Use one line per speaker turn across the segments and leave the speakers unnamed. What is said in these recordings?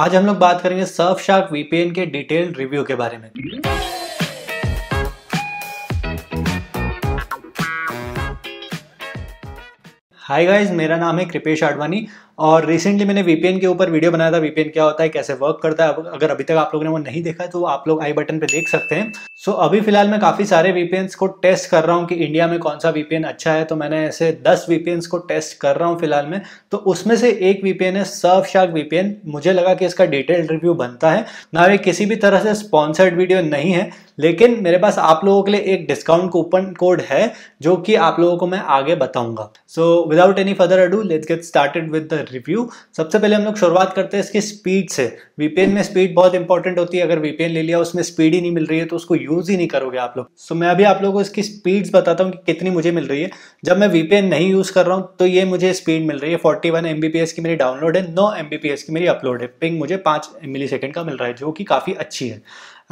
आज हम लोग बात करेंगे सर्फ शार्क वीपीएन के डिटेल रिव्यू के बारे में हाय गाइस मेरा नाम है कृपेश आडवाणी और रिसेंटली मैंने वीपीएन के ऊपर वीडियो बनाया था वीपीएन क्या होता है कैसे वर्क करता है अगर अभी तक आप लोगों ने वो नहीं देखा है तो आप लोग आई बटन पे देख सकते हैं सो so, अभी फिलहाल मैं काफ़ी सारे वीपीएन को टेस्ट कर रहा हूँ कि इंडिया में कौन सा वीपीएन अच्छा है तो मैंने ऐसे दस वीपीएन को टेस्ट कर रहा हूँ फिलहाल में तो उसमें से एक वीपीएन है सर्व शार्क वीपीएन मुझे लगा कि इसका डिटेल रिव्यू बनता है ना ये किसी भी तरह से स्पॉन्सर्ड वीडियो नहीं है लेकिन मेरे पास आप लोगों के लिए एक डिस्काउंट कूपन कोड है जो कि आप लोगों को मैं आगे बताऊंगा so without any further ado let's get started with the review सबसे पहले हम लोग शुरुआत करते हैं इसकी स्पीड से वीपीएन में स्पीड बहुत इंपॉर्टेंट होती है अगर वीपीएन ले लिया उसमें स्पीड ही नहीं मिल रही है तो उसको यूज़ ही नहीं करोगे आप लोग सो so, मैं अभी आप लोगों को इसकी स्पीड बताता हूँ कि कितनी मुझे मिल रही है जब मैं वीपीएन नहीं यूज़ कर रहा हूँ तो ये मुझे स्पीड मिल रही है फोर्टी वन की मेरी डाउनलोड है नौ एम की मेरी अपलोड है पिंग मुझे पांच मिली का मिल रहा है जो कि काफ़ी अच्छी है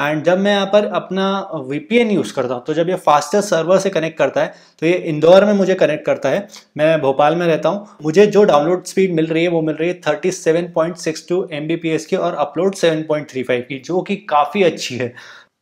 एंड जब मैं यहाँ पर अपना वीपीएन यूज़ करता हूँ तो जब ये फास्टेस्ट सर्वर से कनेक्ट करता है तो ये इंदौर में मुझे कनेक्ट करता है मैं भोपाल में रहता हूँ मुझे जो डाउनलोड स्पीड मिल रही है वो मिल रही है thirty seven point six two M B P S की और upload seven point three five की जो कि काफ़ी अच्छी है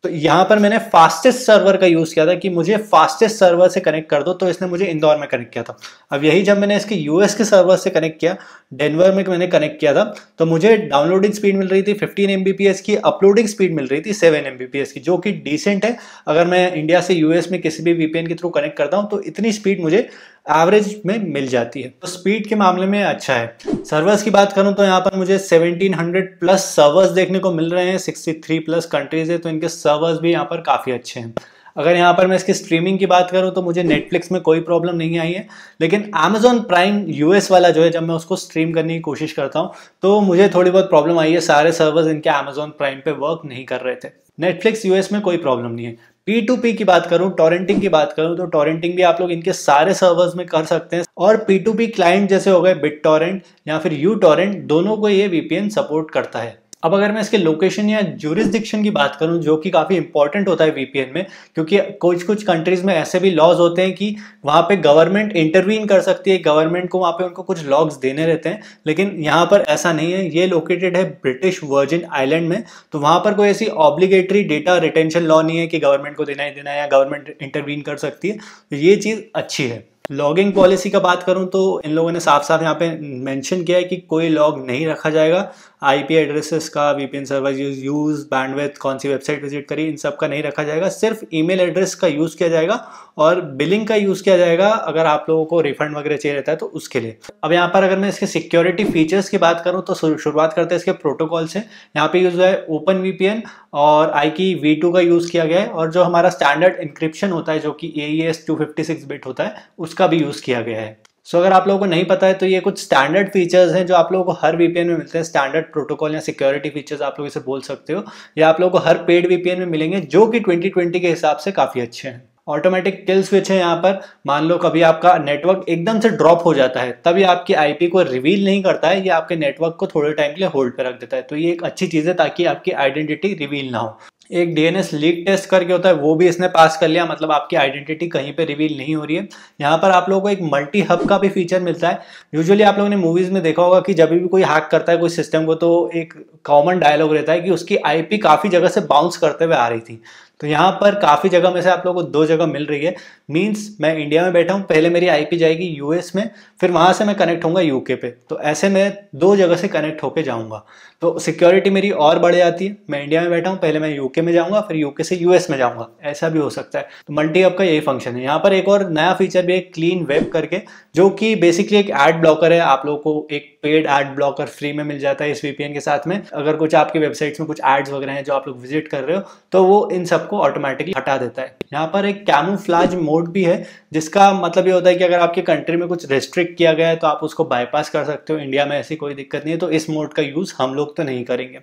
तो यहाँ पर मैंने फास्टेस्ट सर्वर का यूज़ किया था कि मुझे फास्टेस्ट सर्वर से कनेक्ट कर दो तो इसने मुझे इंदौर में कनेक्ट किया था अब यही जब मैंने इसके यूएस के सर्वर से कनेक्ट किया डेनवर में मैंने कनेक्ट किया था तो मुझे डाउनलोडिंग स्पीड मिल रही थी 15 एम की अपलोडिंग स्पीड मिल रही थी 7 एम की जो कि डिसेंट है अगर मैं इंडिया से यूएस में किसी भी वीपीएन के थ्रू कनेक्ट करता हूँ तो इतनी स्पीड मुझे एवरेज में मिल जाती है तो स्पीड के मामले में अच्छा है सर्वर्स की बात करूं तो यहाँ पर मुझे 1700 प्लस सर्वर्स देखने को मिल रहे हैं 63 प्लस कंट्रीज है तो इनके सर्वर्स भी यहाँ पर काफ़ी अच्छे हैं अगर यहाँ पर मैं इसकी स्ट्रीमिंग की बात करूँ तो मुझे नेटफ्लिक्स में कोई प्रॉब्लम नहीं आई है लेकिन अमेजोन प्राइम यूएस वाला जो है जब मैं उसको स्ट्रीम करने की कोशिश करता हूँ तो मुझे थोड़ी बहुत प्रॉब्लम आई है सारे सर्वर्स इनके अमेजोन प्राइम पे वर्क नहीं कर रहे थे नेटफ्लिक्स यूएस में कोई प्रॉब्लम नहीं है पी टू पी की बात करूं टॉरेंटिंग की बात करूं तो टॉरेंटिंग भी आप लोग इनके सारे सर्वर्स में कर सकते हैं और पी टू पी क्लाइंट जैसे हो गए बिट टॉरेंट या फिर यू टॉरेंट दोनों को ये वीपीएन सपोर्ट करता है अब अगर मैं इसके लोकेशन या जूरिस्डिक्शन की बात करूं जो कि काफ़ी इंपॉर्टेंट होता है वीपीएन में क्योंकि कुछ कुछ कंट्रीज में ऐसे भी लॉज होते हैं कि वहां पे गवर्नमेंट इंटरवीन कर सकती है गवर्नमेंट को वहां पे उनको कुछ लॉग्स देने रहते हैं लेकिन यहाँ पर ऐसा नहीं है ये लोकेटेड है ब्रिटिश वर्जिन आइलैंड में तो वहां पर कोई ऐसी ऑब्लिगेटरी डेटा रिटेंशन लॉ नहीं है कि गवर्नमेंट को देना ही देना है या गवर्नमेंट इंटरवीन कर सकती है तो ये चीज़ अच्छी है लॉगिंग पॉलिसी का बात करूं तो इन लोगों ने साफ साफ यहाँ पे मेंशन किया है कि कोई लॉग नहीं रखा जाएगा आईपी एड्रेसेस का VPN server use use bandwidth कौन सी वेबसाइट विजिट करी इन सब का नहीं रखा जाएगा सिर्फ ईमेल एड्रेस का यूज़ किया जाएगा और बिलिंग का यूज़ किया जाएगा अगर आप लोगों को रिफंड वगैरह चाहिए रहता है तो उसके लिए अब यहाँ पर अगर मैं इसके सिक्योरिटी फीचर्स की बात करूँ तो शुरुआत करते हैं इसके प्रोटोकॉल से यहाँ पे यूज़ है ओपन वीपीएन और आई की वी टू का यूज़ किया गया है और जो हमारा स्टैंडर्ड इंक्रिप्शन होता है जो कि A E S two fifty six bit होता है उसका भी यूज़ किया गया है सो so, अगर आप लोगों को नहीं पता है तो ये कुछ स्टैंडर्ड फीचर्स हैं जो आप लोगों को हर वीपीएन में मिलते हैं स्टैंडर्ड प्रोटोकॉल या सिक्योरिटी फीचर्स आप लोग इसे बोल सकते हो या आप लोगों को हर पेड वीपीएन में मिलेंगे जो कि 2020 के हिसाब से काफ़ी अच्छे हैं ऑटोमेटिक किल स्विच है यहाँ पर मान लो कभी आपका नेटवर्क एकदम से ड्रॉप हो जाता है तभी आपकी आईपी को रिवील नहीं करता है या आपके नेटवर्क को थोड़े टाइम के लिए होल्ड पर रख देता है तो ये एक अच्छी चीज़ है ताकि आपकी आइडेंटिटी रिवील ना हो एक डीएनएस लीक टेस्ट करके होता है वो भी इसने पास कर लिया मतलब आपकी आइडेंटिटी कहीं पे रिवील नहीं हो रही है यहाँ पर आप लोगों को एक मल्टी हब का भी फीचर मिलता है यूजुअली आप लोगों ने मूवीज में देखा होगा कि जब भी कोई हैक करता है कोई सिस्टम को तो एक कॉमन डायलॉग रहता है कि उसकी आईपी काफ़ी जगह से बाउंस करते हुए आ रही थी तो यहाँ पर काफ़ी जगह में से आप लोगों को दो जगह मिल रही है मीन्स मैं इंडिया में बैठा हूँ पहले मेरी आईपी जाएगी यूएस में फिर वहाँ से मैं कनेक्ट होऊंगा यूके पे तो ऐसे मैं दो जगह से कनेक्ट होके जाऊँगा तो सिक्योरिटी मेरी और बढ़ जाती है मैं इंडिया में बैठा हूँ पहले मैं यूके में जाऊँगा फिर यूके से यूएस में जाऊँगा ऐसा भी हो सकता है तो मल्टी का यही फंक्शन है यहाँ पर एक और नया फीचर भी है क्लीन वेब करके जो कि बेसिकली एक एड ब्लॉकर है आप लोगों को एक पेड एड ब्लॉकर फ्री में मिल जाता है इस वीपीएन के साथ में अगर कुछ आपकी वेबसाइट्स में कुछ एड्स वगैरह हैं जो आप लोग विजिट कर रहे हो तो वो इन सबको ऑटोमेटिकली हटा देता है यहाँ पर एक कैमोफ्लाज मोड भी है जिसका मतलब ये होता है कि अगर आपकी कंट्री में कुछ रिस्ट्रिक्ट किया गया है तो आप उसको बाईपास कर सकते हो इंडिया में ऐसी कोई दिक्कत नहीं है तो इस मोड का यूज़ हम लोग तो नहीं करेंगे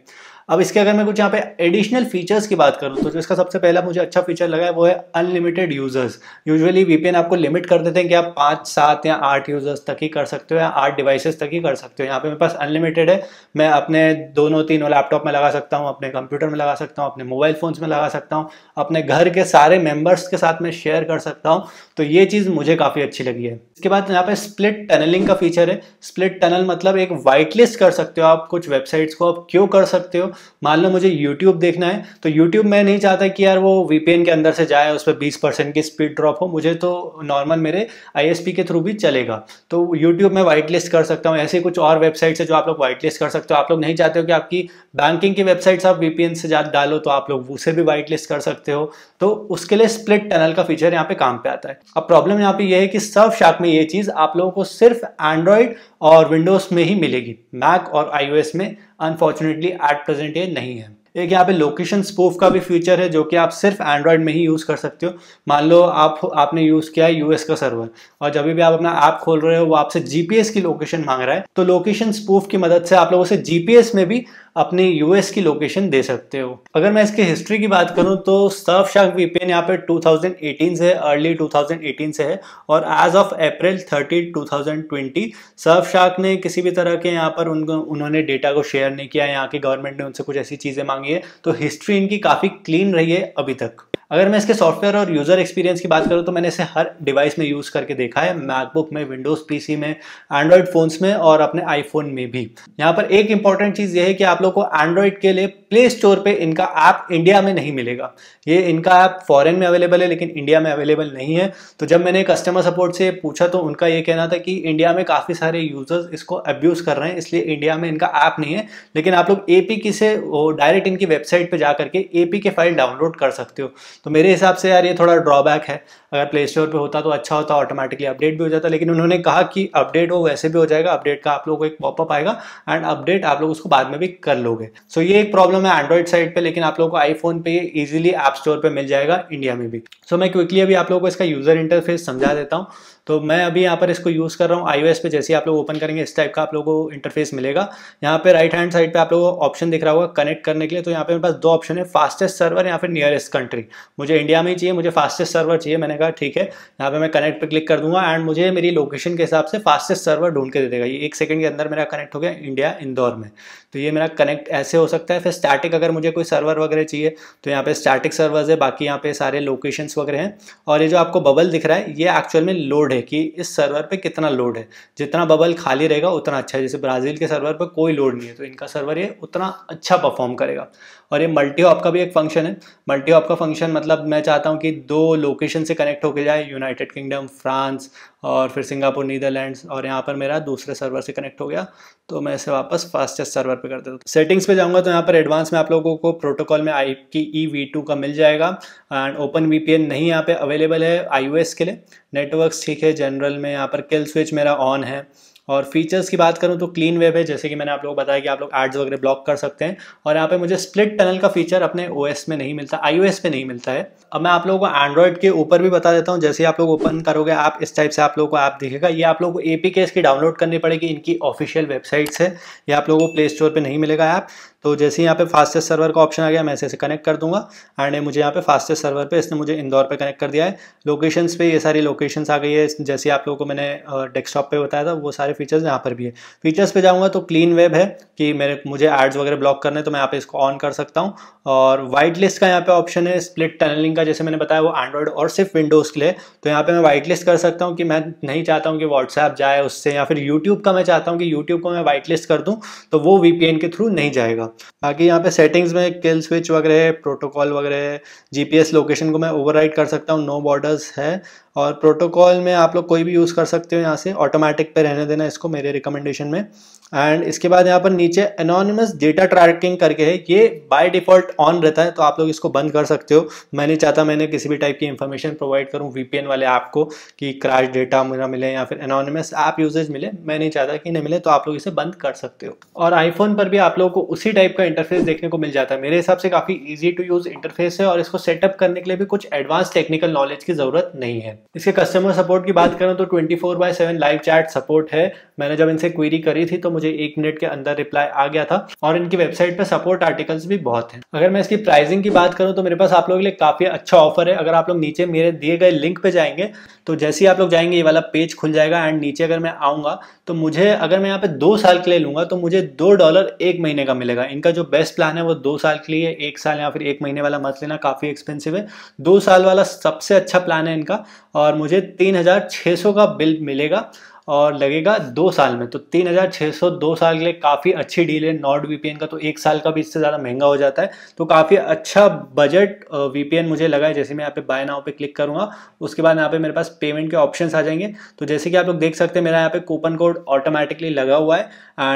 अब इसके अगर मैं कुछ यहाँ पे एडिशनल फीचर्स की बात करूँ तो जो इसका सबसे पहला मुझे अच्छा फीचर लगा है वो है अनलिमिटेड यूजर्स यूजुअली वीपीएन आपको लिमिट कर देते हैं कि आप पाँच सात या आठ यूजर्स तक ही कर सकते हो या आठ डिवाइसेस तक ही कर सकते हो यहाँ पे मेरे पास अनलिमिटेड है मैं अपने दोनों तीनों लैपटॉप में लगा सकता हूँ अपने कंप्यूटर में लगा सकता हूँ अपने मोबाइल फोन्स में लगा सकता हूँ अपने घर के सारे मेम्बर्स के साथ मैं शेयर कर सकता हूँ तो ये चीज़ मुझे काफ़ी अच्छी लगी है इसके बाद यहाँ पे स्प्लिट टनलिंग का फीचर है स्प्लिट टनल मतलब एक वाइट लिस्ट कर सकते हो आप कुछ वेबसाइट्स को आप क्यों कर सकते हो मान लो मुझे यूट्यूब देखना है तो यूट्यूब मैं नहीं चाहता कि यार वो वीपीएन के अंदर से जाए उस पर बीस परसेंट की स्पीड ड्रॉप हो मुझे तो नॉर्मल मेरे आई के थ्रू भी चलेगा तो यूट्यूब मैं वाइट लिस्ट कर सकता हूँ ऐसे कुछ और वेबसाइट है जो आप लोग वाइट लिस्ट कर सकते हो आप लोग नहीं चाहते हो कि आपकी बैंकिंग की वेबसाइट्स आप वीपीएन से डालो तो आप लोग उसे भी वाइट लिस्ट कर सकते हो तो उसके लिए स्प्लिट टनल का फीचर यहाँ पे काम पे आता है अब प्रॉब्लम यहाँ पे ये यह है कि सर्फ शार्क में ये चीज आप लोगों को सिर्फ एंड्रॉयड और विंडोज में ही मिलेगी मैक और आईओएस में अनफॉर्चुनेटली एट प्रेजेंट ये नहीं है एक यहाँ पे लोकेशन स्पूफ का भी फीचर है जो कि आप सिर्फ एंड्रॉयड में ही यूज़ कर सकते हो मान लो आप आपने यूज़ किया है यूएस का सर्वर और जब भी आप अपना ऐप खोल रहे हो वो आपसे जीपीएस की लोकेशन मांग रहा है तो लोकेशन स्पूफ की मदद से आप लोग उसे जीपीएस में भी अपनी यूएस की लोकेशन दे सकते हो अगर मैं इसके हिस्ट्री की बात करूं तो सर्फ शार्क वीपीएन यहाँ पे 2018 से है अर्ली 2018 से है और as of April 30 2020 Surfshark ने किसी भी तरह के यहाँ पर उनको उन्होंने डेटा को शेयर नहीं किया यहाँ की गवर्नमेंट ने उनसे कुछ ऐसी चीज़ें मांगी है तो हिस्ट्री इनकी काफ़ी क्लीन रही है अभी तक अगर मैं इसके सॉफ्टवेयर और यूज़र एक्सपीरियंस की बात करूँ तो मैंने इसे हर डिवाइस में यूज़ करके देखा है मैकबुक में विंडोज़ पीसी में एंड्रॉयड फ़ोन्स में और अपने आईफोन में भी यहाँ पर एक इंपॉर्टेंट चीज़ यह है कि आप लोग को एंड्रॉयड के लिए प्ले स्टोर पे इनका ऐप इंडिया में नहीं मिलेगा ये इनका ऐप फॉरेन में अवेलेबल है लेकिन इंडिया में अवेलेबल नहीं है तो जब मैंने कस्टमर सपोर्ट से पूछा तो उनका ये कहना था कि इंडिया में काफ़ी सारे यूजर्स इसको अब्यूज़ कर रहे हैं इसलिए इंडिया में इनका ऐप नहीं है लेकिन आप लोग ए की से डायरेक्ट इनकी वेबसाइट पर जा करके ए के फाइल डाउनलोड कर सकते हो तो मेरे हिसाब से यार ये थोड़ा ड्रॉबैक है अगर प्ले स्टोर पर होता तो अच्छा होता ऑटोमेटिकली अपडेट भी हो जाता लेकिन उन्होंने कहा कि अपडेट हो वैसे भी हो जाएगा अपडेट का आप लोग को एक पॉपअप आएगा एंड अपडेट आप लोग उसको बाद में भी कर लोगे सो ये एक प्रॉब्लम हूँ मैं एंड्रॉइड साइट पे लेकिन आप लोगों को आईफोन पे इजीली एप स्टोर पे मिल जाएगा इंडिया में भी सो so, मैं क्विकली अभी आप लोगों को इसका यूजर इंटरफेस समझा देता हूँ तो मैं अभी यहाँ पर इसको यूज़ कर रहा हूँ आई पे जैसे आप लोग ओपन करेंगे इस टाइप का आप लोगों को इंटरफेस मिलेगा यहाँ पे राइट हैंड साइड पे आप लोगों को ऑप्शन दिख रहा होगा कनेक्ट करने के लिए तो यहाँ पे मेरे पास दो ऑप्शन है फास्टेस्ट सर्वर या फिर नियरेस्ट कंट्री मुझे इंडिया में ही चाहिए मुझे फास्टेस्ट सर्वर चाहिए मैंने कहा ठीक है यहाँ पे मैं कनेक्ट पर क्लिक कर दूंगा एंड मुझे मेरी लोकेशन के हिसाब से फास्टेस्ट सर्वर ढूंढ के दे देगा ये एक सेकंड के अंदर मेरा कनेक्ट हो गया इंडिया इंदौर में तो ये मेरा कनेक्ट ऐसे हो सकता है फिर स्टैटिक अगर मुझे कोई सर्वर वगैरह चाहिए तो यहाँ पे स्टैटिक सर्वर है बाकी यहाँ पे सारे लोकेशन वगैरह हैं और ये जो आपको बबल दिख रहा है ये एक्चुअल में लोड लोड है कि इस सर्वर पे कितना लोड है जितना बबल खाली रहेगा उतना अच्छा है जैसे ब्राज़ील के सर्वर पर कोई लोड नहीं है तो इनका सर्वर ये उतना अच्छा परफॉर्म करेगा और ये मल्टी हॉप का भी एक फंक्शन है मल्टी हॉप का फंक्शन मतलब मैं चाहता हूँ कि दो लोकेशन से कनेक्ट होकर जाए यूनाइटेड किंगडम फ्रांस और फिर सिंगापुर नीदरलैंड्स और यहाँ पर मेरा दूसरे सर्वर से कनेक्ट हो गया तो मैं इसे वापस फास्टेस्ट सर्वर पर कर देता हूँ सेटिंग्स पर जाऊँगा तो यहाँ पर एडवांस में आप लोगों को प्रोटोकॉल में आई की ई वी टू का मिल जाएगा and open V P N नहीं यहाँ पर अवेलेबल है आई एस के लिए नेटवर्क ठीक है जनरल में यहाँ पर किल स्विच मेरा ऑन है और फीचर्स की बात करूँ तो क्लीन वेब है जैसे कि मैंने आप लोगों को बताया कि आप लोग एड्स वगैरह ब्लॉक कर सकते हैं और यहाँ पे मुझे स्प्लिट टनल का फीचर अपने ओ में नहीं मिलता आई पे नहीं मिलता है अब मैं आप लोगों को एंड्रॉयड के ऊपर भी बता देता हूँ जैसे आप लोग ओपन करोगे आप इस टाइप से आप लोगों को ऐप दिखेगा ये आप लोगों को ए इसकी डाउनलोड करनी पड़ेगी इनकी ऑफिशियल वेबसाइट्स है ये आप लोगों को प्ले स्टोर पर नहीं मिलेगा ऐप तो जैसे ही यहाँ पे फास्टेस्ट सर्वर का ऑप्शन आ गया मैं इसे कनेक्ट कर दूंगा एंड मुझे यहाँ पे फास्टेस्ट सर्वर पे इसने मुझे इंदौर पे कनेक्ट कर दिया है लोकेशंस पे ये सारी लोकेशंस आ गई है जैसे आप लोगों को मैंने डेस्कटॉप पे बताया था वो सारे फीचर्स यहाँ पर भी है फीचर्स पे जाऊँगा तो क्लीन वेब है कि मेरे मुझे एड्स वगैरह ब्लॉक करने तो मैं यहाँ पे इसको ऑन कर सकता हूँ और वाइट लिस्ट का यहाँ पे ऑप्शन है स्प्लिट टनलिंग का जैसे मैंने बताया वो एंड्रॉइड और सिर्फ विंडोज़ के लिए तो यहाँ पे मैं वाइट लिस्ट कर सकता हूँ कि मैं नहीं चाहता हूँ कि व्हाट्सएप जाए उससे या फिर यूट्यूब का मैं चाहता हूँ कि यूट्यूब को मैं वाइट लिस्ट कर दूँ तो वो वीपीएन के थ्रू नहीं जाएगा बाकी यहाँ पे सेटिंग्स में किल स्विच वगैरह प्रोटोकॉल वगैरह जीपीएस लोकेशन को मैं ओवर कर सकता हूँ नो बॉर्डर्स है और प्रोटोकॉल में आप लोग कोई भी यूज़ कर सकते हो यहाँ से ऑटोमेटिक पे रहने देना इसको मेरे रिकमेंडेशन में एंड इसके बाद यहाँ पर नीचे एनोनिमस डेटा ट्रैकिंग करके है ये बाय डिफ़ॉल्ट ऑन रहता है तो आप लोग इसको बंद कर सकते हो मैं नहीं चाहता मैंने किसी भी टाइप की इन्फॉर्मेशन प्रोवाइड करूँ वी वाले ऐप को कि क्रैश डेटा मेरा मिले या फिर एनोनिमस ऐप यूजेज मिले मैं नहीं चाहता कि नहीं मिले तो आप लोग इसे बंद कर सकते हो और आईफोन पर भी आप लोगों को उसी टाइप का इंटरफेस देखने को मिल जाता है मेरे हिसाब से काफ़ी ईजी टू यूज़ इंटरफेस है और इसको सेटअप करने के लिए भी कुछ एडवांस टेक्निकल नॉलेज की ज़रूरत नहीं है इसके कस्टमर सपोर्ट की बात करें तो 24 four by seven live chat support है मैंने जब इनसे क्वेरी करी थी तो मुझे एक मिनट के अंदर रिप्लाई आ गया था और इनकी वेबसाइट पर सपोर्ट आर्टिकल्स भी बहुत हैं अगर मैं इसकी प्राइसिंग की बात करूँ तो मेरे पास आप लोगों के लिए काफ़ी अच्छा ऑफर है अगर आप लोग नीचे मेरे दिए गए लिंक पे जाएंगे तो जैसे ही आप लोग जाएंगे ये वाला पेज खुल जाएगा एंड नीचे अगर मैं आऊंगा तो मुझे अगर मैं यहाँ पे दो साल के लिए लूंगा तो मुझे दो डॉलर एक महीने का मिलेगा इनका जो बेस्ट प्लान है वो दो साल के लिए एक साल या फिर एक महीने वाला मत लेना काफ़ी एक्सपेंसिव है दो साल वाला सबसे अच्छा प्लान है इनका और मुझे तीन हज़ार छः सौ का बिल मिलेगा और लगेगा दो साल में तो तीन हज़ार छः सौ दो साल के लिए काफ़ी अच्छी डील है नॉर्ड वी का तो एक साल का भी इससे ज़्यादा महंगा हो जाता है तो काफ़ी अच्छा बजट वी मुझे लगा है जैसे मैं यहाँ पे बाय नाव पे क्लिक करूँगा उसके बाद यहाँ पे मेरे पास पेमेंट के ऑप्शन आ जाएंगे तो जैसे कि आप लोग देख सकते हैं मेरा यहाँ पे कूपन कोड ऑटोमेटिकली लगा हुआ है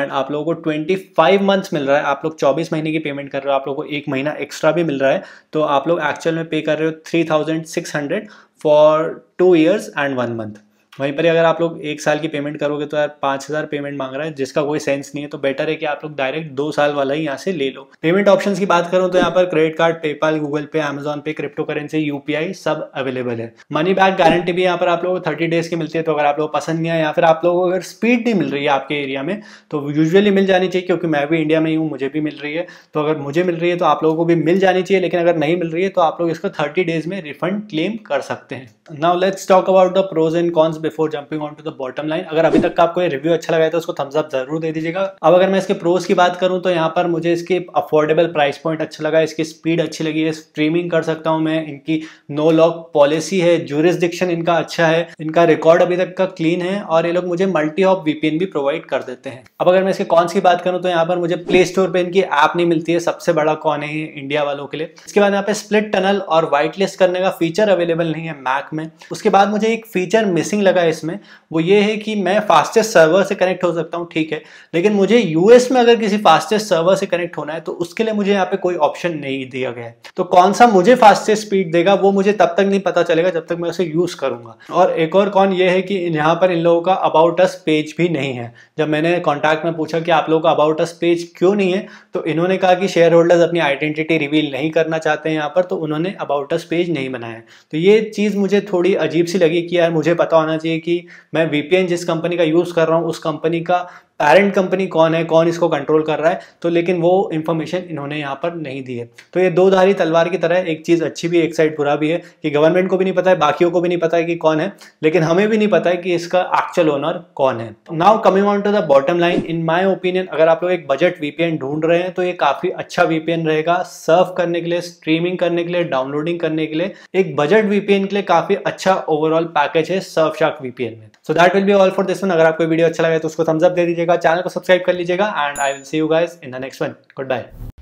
एंड आप लोगों को ट्वेंटी फाइव मंथ्स मिल रहा है आप लोग चौबीस महीने की पेमेंट कर रहे हो आप लोग को एक महीना एक्स्ट्रा भी मिल रहा है तो आप लोग एक्चुअल में पे कर रहे हो three thousand six hundred for two years and one month वहीं पर अगर आप लोग एक साल की पेमेंट करोगे तो यार पाँच हज़ार पेमेंट मांग रहा है जिसका कोई सेंस नहीं है तो बेटर है कि आप लोग डायरेक्ट दो साल वाला ही यहाँ से ले लो पेमेंट ऑप्शन की बात करूँ तो यहाँ पर credit card PayPal Google Pay Amazon Pay crypto currency UPI सब अवेलेबल है मनी बैक गारंटी भी यहाँ पर आप लोगों को थर्टी डेज की मिलती है तो अगर आप लोग पसंद नहीं है या फिर आप लोगों को अगर स्पीड नहीं मिल रही है आपके एरिया में तो यूजअली मिल जानी चाहिए क्योंकि मैं भी इंडिया में ही हूँ मुझे भी मिल रही है तो अगर मुझे मिल रही है तो आप लोगों को भी मिल जानी चाहिए लेकिन अगर नहीं मिल रही है तो आप लोग इसको थर्टी डेज में रिफंड क्लेम कर सकते हैं now let's talk about the pros and cons before jumping on to the bottom line अगर अभी तक का आपको ये रिव्यू अच्छा लगा है तो उसको थम्स अप जरूर दे दीजिएगा अब अगर मैं इसके प्रोस की बात करूं तो यहाँ पर मुझे इसके अफोर्डेबल प्राइस पॉइंट अच्छा लगा इसकी स्पीड अच्छी लगी है स्ट्रीमिंग कर सकता हूँ मैं इनकी नो लॉक पॉलिसी है जूरिस्डिक्शन इनका अच्छा है इनका रिकॉर्ड अभी तक का क्लीन है और ये लोग मुझे मल्टी हॉप वीपीएन भी प्रोवाइड कर देते हैं अब अगर मैं इसके कॉन्स की बात करूँ तो यहाँ पर मुझे प्ले स्टोर पर इनकी ऐप नहीं मिलती है सबसे बड़ा कौन है इंडिया वालों के लिए इसके बाद यहाँ पे स्प्लिट टनल और व्हाइट लिस्ट करने का फीचर अवेलेबल नहीं है मैक में उसके बाद मुझे एक फीचर मिसिंग लगा लगा इसमें वो ये है कि मैं फास्टेस्ट सर्वर से कनेक्ट हो सकता हूँ ठीक है लेकिन मुझे यूएस में अगर किसी फास्टेस्ट सर्वर से कनेक्ट होना है तो उसके लिए मुझे यहाँ पे कोई ऑप्शन नहीं दिया गया है तो कौन सा मुझे फास्टेस्ट स्पीड देगा वो मुझे तब तक नहीं पता चलेगा जब तक मैं उसे यूज करूंगा और एक और कौन ये है कि यहाँ पर इन लोगों का अबाउट अस पेज भी नहीं है जब मैंने कॉन्टैक्ट में पूछा कि आप लोगों का अबाउट अस पेज क्यों नहीं है तो इन्होंने कहा कि शेयर होल्डर्स अपनी आइडेंटिटी रिवील नहीं करना चाहते हैं यहाँ पर तो उन्होंने अबाउट अस पेज नहीं बनाया तो ये चीज़ मुझे थोड़ी अजीब सी लगी कि यार मुझे पता होना चाहिए कि मैं वीपीएन जिस कंपनी का यूज़ कर रहा हूँ उस कंपनी का पेरेंट कंपनी कौन है कौन इसको कंट्रोल कर रहा है तो लेकिन वो इन्फॉर्मेशन इन्होंने यहाँ पर नहीं दी है तो ये दो धारी तलवार की तरह एक चीज़ अच्छी भी एक साइड बुरा भी है कि गवर्नमेंट को भी नहीं पता है बाकियों को भी नहीं पता है कि कौन है लेकिन हमें भी नहीं पता है कि इसका एक्चुअल ओनर कौन है now coming on to the bottom line in my opinion अगर आप लोग एक बजट वीपीएन ढूंढ रहे हैं तो ये काफ़ी अच्छा वीपीएन रहेगा सर्व करने के लिए स्ट्रीमिंग करने के लिए डाउनलोडिंग करने के लिए एक बजट वीपीएन के लिए काफ़ी अच्छा ओवरऑल पैकेज है सर्व शार्क वीपीएन में so that will be all for this one अगर आपको वीडियो अच्छा लगा तो उसको थम्सअप दे दीजिए कीजिएगा चैनल को सब्सक्राइब कर लीजिएगा and I will see you guys in the next one good bye